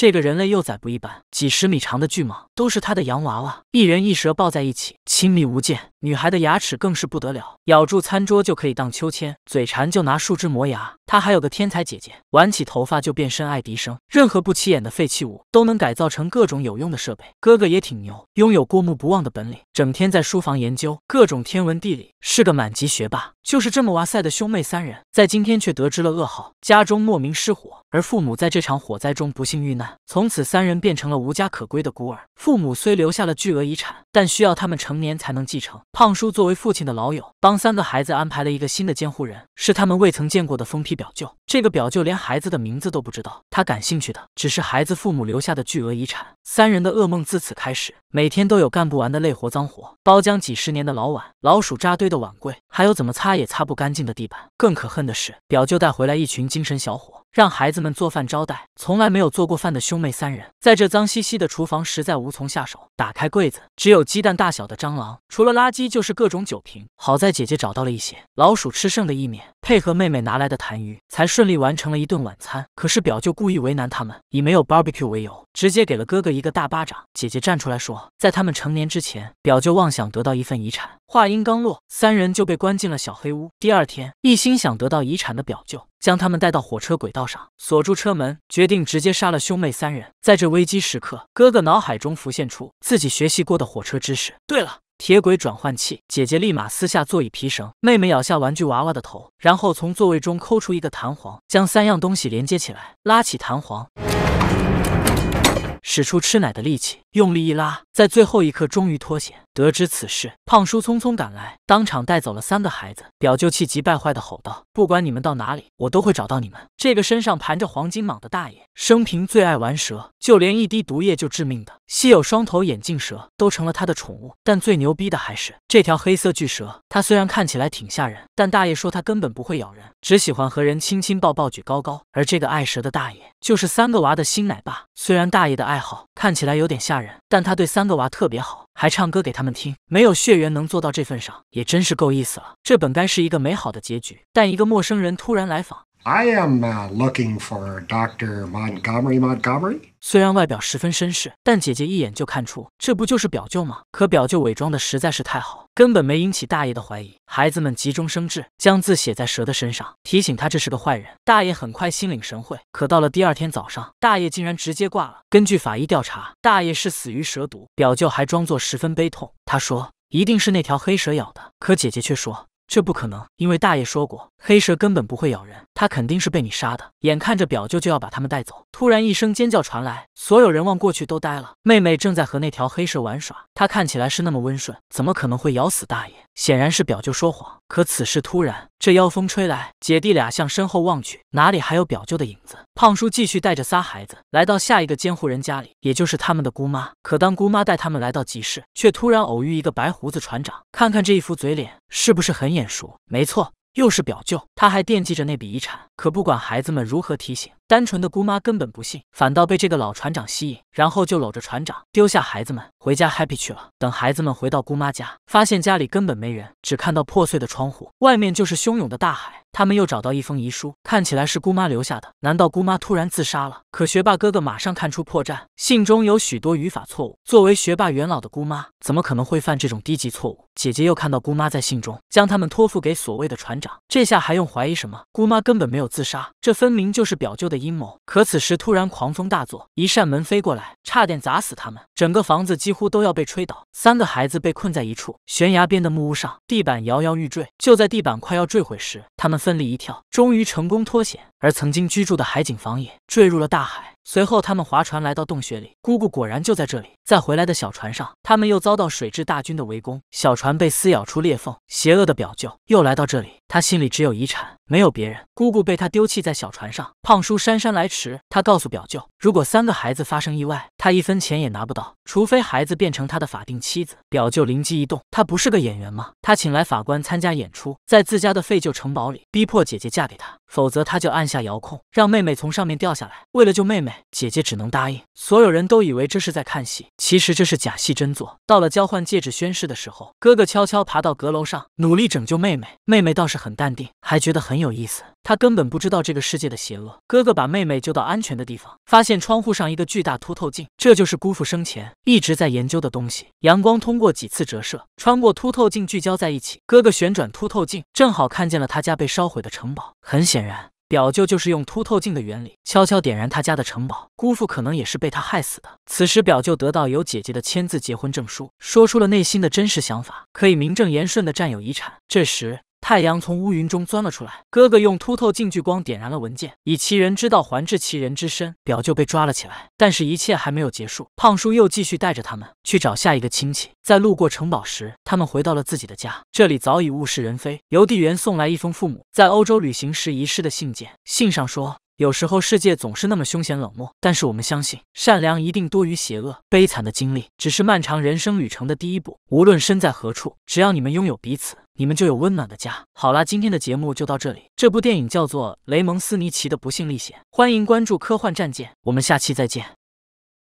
这个人类幼崽不一般，几十米长的巨蟒都是他的洋娃娃，一人一蛇抱在一起，亲密无间。女孩的牙齿更是不得了，咬住餐桌就可以荡秋千，嘴馋就拿树枝磨牙。她还有个天才姐姐，挽起头发就变身爱迪生，任何不起眼的废弃物都能改造成各种有用的设备。哥哥也挺牛，拥有过目不忘的本领，整天在书房研究各种天文地理，是个满级学霸。就是这么哇塞的兄妹三人，在今天却得知了噩耗，家中莫名失火，而父母在这场火灾中不幸遇难，从此三人变成了无家可归的孤儿。父母虽留下了巨额遗产，但需要他们成年才能继承。胖叔作为父亲的老友，帮三个孩子安排了一个新的监护人，是他们未曾见过的疯批表舅。这个表舅连孩子的名字都不知道，他感兴趣的只是孩子父母留下的巨额遗产。三人的噩梦自此开始，每天都有干不完的累活脏活，包浆几十年的老碗、老鼠扎堆的碗柜，还有怎么擦也擦不干净的地板。更可恨的是，表舅带回来一群精神小伙。让孩子们做饭招待，从来没有做过饭的兄妹三人，在这脏兮兮的厨房实在无从下手。打开柜子，只有鸡蛋大小的蟑螂，除了垃圾就是各种酒瓶。好在姐姐找到了一些老鼠吃剩的意面。配合妹妹拿来的痰盂，才顺利完成了一顿晚餐。可是表舅故意为难他们，以没有 barbecue 为由，直接给了哥哥一个大巴掌。姐姐站出来说，在他们成年之前，表舅妄想得到一份遗产。话音刚落，三人就被关进了小黑屋。第二天，一心想得到遗产的表舅将他们带到火车轨道上，锁住车门，决定直接杀了兄妹三人。在这危机时刻，哥哥脑海中浮现出自己学习过的火车知识。对了。铁轨转换器，姐姐立马撕下座椅皮绳，妹妹咬下玩具娃娃的头，然后从座位中抠出一个弹簧，将三样东西连接起来，拉起弹簧，使出吃奶的力气，用力一拉，在最后一刻终于脱险。得知此事，胖叔匆匆赶来，当场带走了三个孩子。表舅气急败坏地吼道：“不管你们到哪里，我都会找到你们！”这个身上盘着黄金蟒的大爷，生平最爱玩蛇，就连一滴毒液就致命的稀有双头眼镜蛇都成了他的宠物。但最牛逼的还是这条黑色巨蛇，它虽然看起来挺吓人，但大爷说它根本不会咬人，只喜欢和人亲亲抱抱举高高。而这个爱蛇的大爷，就是三个娃的新奶爸。虽然大爷的爱好……看起来有点吓人，但他对三个娃特别好，还唱歌给他们听。没有血缘能做到这份上，也真是够意思了。这本该是一个美好的结局，但一个陌生人突然来访。I am looking for Doctor Montgomery. Montgomery 虽然外表十分绅士，但姐姐一眼就看出这不就是表舅吗？可表舅伪装的实在是太好，根本没引起大爷的怀疑。孩子们急中生智，将字写在蛇的身上，提醒他这是个坏人。大爷很快心领神会。可到了第二天早上，大爷竟然直接挂了。根据法医调查，大爷是死于蛇毒。表舅还装作十分悲痛，他说一定是那条黑蛇咬的。可姐姐却说。这不可能，因为大爷说过黑蛇根本不会咬人，他肯定是被你杀的。眼看着表舅就要把他们带走，突然一声尖叫传来，所有人望过去都呆了。妹妹正在和那条黑蛇玩耍，她看起来是那么温顺，怎么可能会咬死大爷？显然是表舅说谎。可此事突然。这妖风吹来，姐弟俩向身后望去，哪里还有表舅的影子？胖叔继续带着仨孩子来到下一个监护人家里，也就是他们的姑妈。可当姑妈带他们来到集市，却突然偶遇一个白胡子船长。看看这一副嘴脸，是不是很眼熟？没错，又是表舅。他还惦记着那笔遗产。可不管孩子们如何提醒，单纯的姑妈根本不信，反倒被这个老船长吸引，然后就搂着船长丢下孩子们回家 happy 去了。等孩子们回到姑妈家，发现家里根本没人，只看到破碎的窗户，外面就是汹涌的大海。他们又找到一封遗书，看起来是姑妈留下的。难道姑妈突然自杀了？可学霸哥哥马上看出破绽，信中有许多语法错误，作为学霸元老的姑妈怎么可能会犯这种低级错误？姐姐又看到姑妈在信中将他们托付给所谓的船长，这下还用怀疑什么？姑妈根本没有。自杀，这分明就是表舅的阴谋。可此时突然狂风大作，一扇门飞过来，差点砸死他们。整个房子几乎都要被吹倒，三个孩子被困在一处悬崖边的木屋上，地板摇摇欲坠。就在地板快要坠毁时。他们奋力一跳，终于成功脱险。而曾经居住的海景房也坠入了大海。随后，他们划船来到洞穴里，姑姑果然就在这里。在回来的小船上，他们又遭到水蛭大军的围攻，小船被撕咬出裂缝。邪恶的表舅又来到这里，他心里只有遗产，没有别人。姑姑被他丢弃在小船上。胖叔姗姗来迟，他告诉表舅，如果三个孩子发生意外，他一分钱也拿不到，除非孩子变成他的法定妻子。表舅灵机一动，他不是个演员吗？他请来法官参加演出，在自家的废旧城堡里逼迫姐姐嫁给他，否则他就按下遥控，让妹妹从上面掉下来。为了救妹妹，姐姐只能答应。所有人都以为这是在看戏，其实这是假戏真做。到了交换戒指宣誓的时候，哥哥悄悄爬到阁楼上，努力拯救妹妹。妹妹倒是很淡定，还觉得很有意思。她根本不知道这个世界的邪恶。哥哥把妹妹救到安全的地方，发现窗户上一个巨大凸透镜。这就是姑父生前一直在研究的东西。阳光通过几次折射，穿过凸透镜聚焦在一起。哥哥旋转凸透镜，正好看见了他家被烧毁的城堡。很显然，表舅就是用凸透镜的原理悄悄点燃他家的城堡。姑父可能也是被他害死的。此时，表舅得到有姐姐的签字结婚证书，说出了内心的真实想法，可以名正言顺的占有遗产。这时。太阳从乌云中钻了出来。哥哥用凸透镜聚光点燃了文件，以其人之道还治其人之身。表舅被抓了起来，但是，一切还没有结束。胖叔又继续带着他们去找下一个亲戚。在路过城堡时，他们回到了自己的家。这里早已物是人非。邮递员送来一封父母在欧洲旅行时遗失的信件。信上说。有时候世界总是那么凶险冷漠，但是我们相信善良一定多于邪恶。悲惨的经历只是漫长人生旅程的第一步。无论身在何处，只要你们拥有彼此，你们就有温暖的家。好啦，今天的节目就到这里。这部电影叫做《雷蒙斯尼奇的不幸历险》。欢迎关注科幻战舰，我们下期再见。